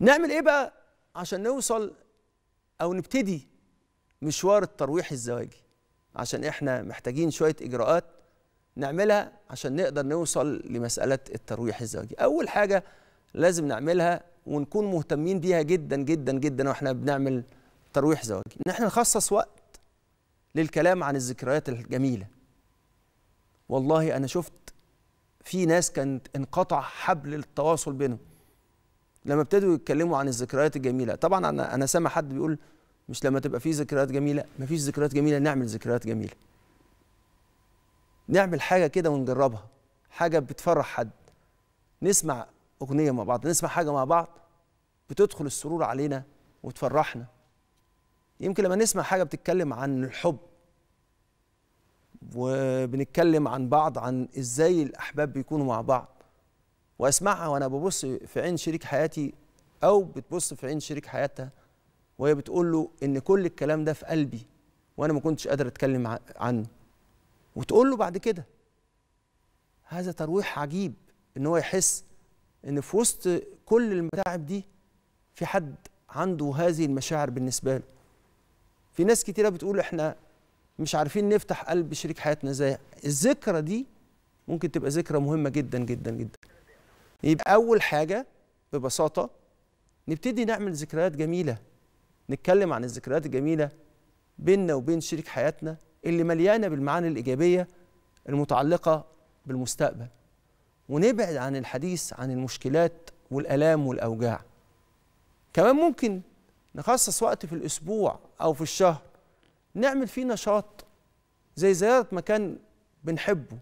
نعمل ايه بقى عشان نوصل او نبتدي مشوار الترويح الزواجي عشان احنا محتاجين شويه اجراءات نعملها عشان نقدر نوصل لمساله الترويح الزواجي اول حاجه لازم نعملها ونكون مهتمين بيها جدا جدا جدا واحنا بنعمل ترويح زواجي ان احنا نخصص وقت للكلام عن الذكريات الجميله والله انا شفت في ناس كانت انقطع حبل التواصل بينهم لما ابتدوا يتكلموا عن الذكريات الجميله طبعا انا انا سامع حد بيقول مش لما تبقى في ذكريات جميله ما فيش ذكريات جميله نعمل ذكريات جميله نعمل حاجه كده ونجربها حاجه بتفرح حد نسمع اغنيه مع بعض نسمع حاجه مع بعض بتدخل السرور علينا وتفرحنا يمكن لما نسمع حاجه بتتكلم عن الحب وبنتكلم عن بعض عن ازاي الاحباب بيكونوا مع بعض واسمعها وانا ببص في عين شريك حياتي او بتبص في عين شريك حياتها وهي بتقول له ان كل الكلام ده في قلبي وانا ما كنتش قادر اتكلم عنه وتقول له بعد كده هذا ترويح عجيب ان هو يحس ان في وسط كل المتاعب دي في حد عنده هذه المشاعر بالنسبه له في ناس كتيره بتقول احنا مش عارفين نفتح قلب شريك حياتنا ازاي الذكرى دي ممكن تبقى ذكرى مهمه جدا جدا جدا يبقى أول حاجة ببساطة نبتدي نعمل ذكريات جميلة نتكلم عن الذكريات الجميلة بيننا وبين شريك حياتنا اللي مليانة بالمعاني الإيجابية المتعلقة بالمستقبل ونبعد عن الحديث عن المشكلات والآلام والأوجاع كمان ممكن نخصص وقت في الأسبوع أو في الشهر نعمل فيه نشاط زي زيارة مكان بنحبه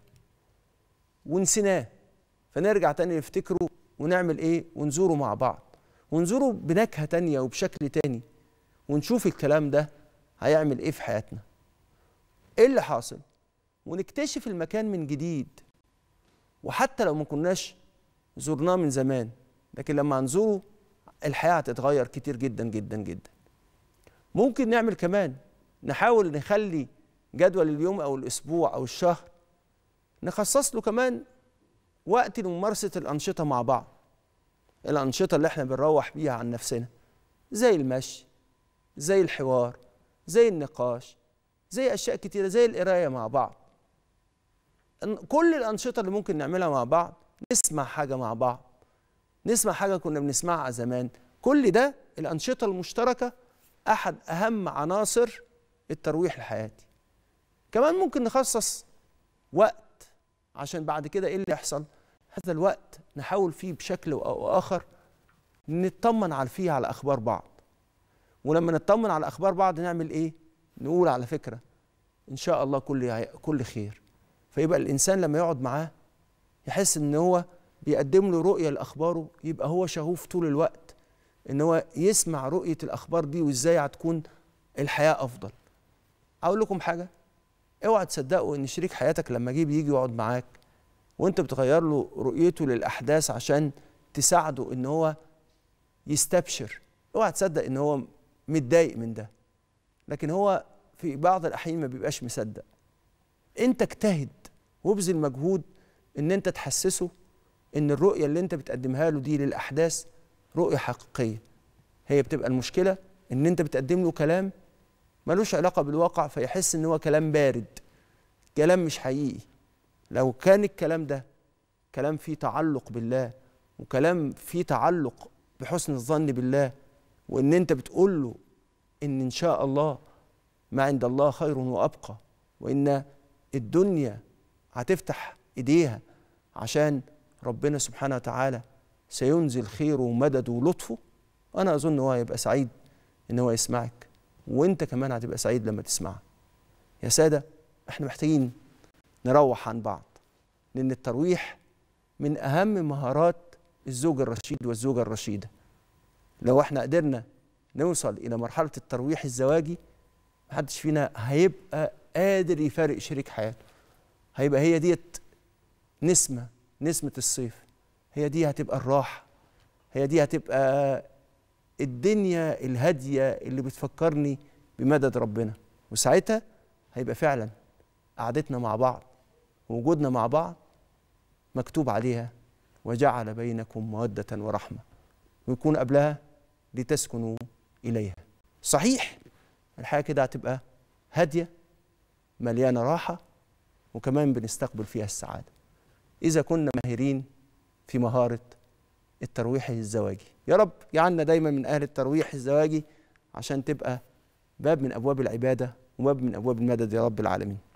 ونسيناه فنرجع تاني نفتكره ونعمل ايه ونزوره مع بعض ونزوره بنكهه تانيه وبشكل تاني ونشوف الكلام ده هيعمل ايه في حياتنا ايه اللي حاصل ونكتشف المكان من جديد وحتى لو ما كناش زرناه من زمان لكن لما هنزوره الحياه هتتغير كتير جدا جدا جدا ممكن نعمل كمان نحاول نخلي جدول اليوم او الاسبوع او الشهر نخصص له كمان وقت لممارسه الانشطه مع بعض الانشطه اللي احنا بنروح بيها عن نفسنا زي المشي زي الحوار زي النقاش زي اشياء كتيره زي القرايه مع بعض كل الانشطه اللي ممكن نعملها مع بعض نسمع حاجه مع بعض نسمع حاجه كنا بنسمعها زمان كل ده الانشطه المشتركه احد اهم عناصر الترويح الحياتي كمان ممكن نخصص وقت عشان بعد كده ايه اللي يحصل هذا الوقت نحاول فيه بشكل أو آخر نطمن على فيه على أخبار بعض ولما نطمن على أخبار بعض نعمل إيه؟ نقول على فكرة إن شاء الله كل كل خير فيبقى الإنسان لما يقعد معاه يحس إن هو بيقدم له رؤية لأخباره يبقى هو شغوف طول الوقت إن هو يسمع رؤية الأخبار دي وإزاي هتكون الحياة أفضل أقول لكم حاجة اوعى تصدقوا إن شريك حياتك لما جه بيجي يقعد معاك وانت بتغير له رؤيته للاحداث عشان تساعده ان هو يستبشر اوعى تصدق ان هو متضايق من ده لكن هو في بعض الاحيان ما بيبقاش مصدق انت اجتهد وابذل مجهود ان انت تحسسه ان الرؤيه اللي انت بتقدمها له دي للاحداث رؤيه حقيقيه هي بتبقى المشكله ان انت بتقدم له كلام ملوش علاقه بالواقع فيحس ان هو كلام بارد كلام مش حقيقي لو كان الكلام ده كلام فيه تعلق بالله وكلام فيه تعلق بحسن الظن بالله وان انت بتقول له ان ان شاء الله ما عند الله خير وابقى وان الدنيا هتفتح ايديها عشان ربنا سبحانه وتعالى سينزل خيره ومدده ولطفه انا اظن هو هيبقى سعيد ان هو يسمعك وانت كمان هتبقى سعيد لما تسمعه يا ساده احنا محتاجين نروح عن بعض لأن الترويح من أهم مهارات الزوج الرشيد والزوجة الرشيدة لو احنا قدرنا نوصل إلى مرحلة الترويح الزواجي محدش فينا هيبقى قادر يفارق شريك حياته هيبقى هي ديت نسمة نسمة الصيف هي دي هتبقى الراحة هي دي هتبقى الدنيا الهادية اللي بتفكرني بمدد ربنا وساعتها هيبقى فعلا قعدتنا مع بعض وجودنا مع بعض مكتوب عليها وجعل بينكم مودة ورحمة ويكون قبلها لتسكنوا إليها صحيح الحياة كده هتبقى هادية مليانة راحة وكمان بنستقبل فيها السعادة إذا كنا ماهرين في مهارة الترويح الزواجي يا رب يعنا دايما من أهل الترويح الزواجي عشان تبقى باب من أبواب العبادة وباب من أبواب المدد يا رب العالمين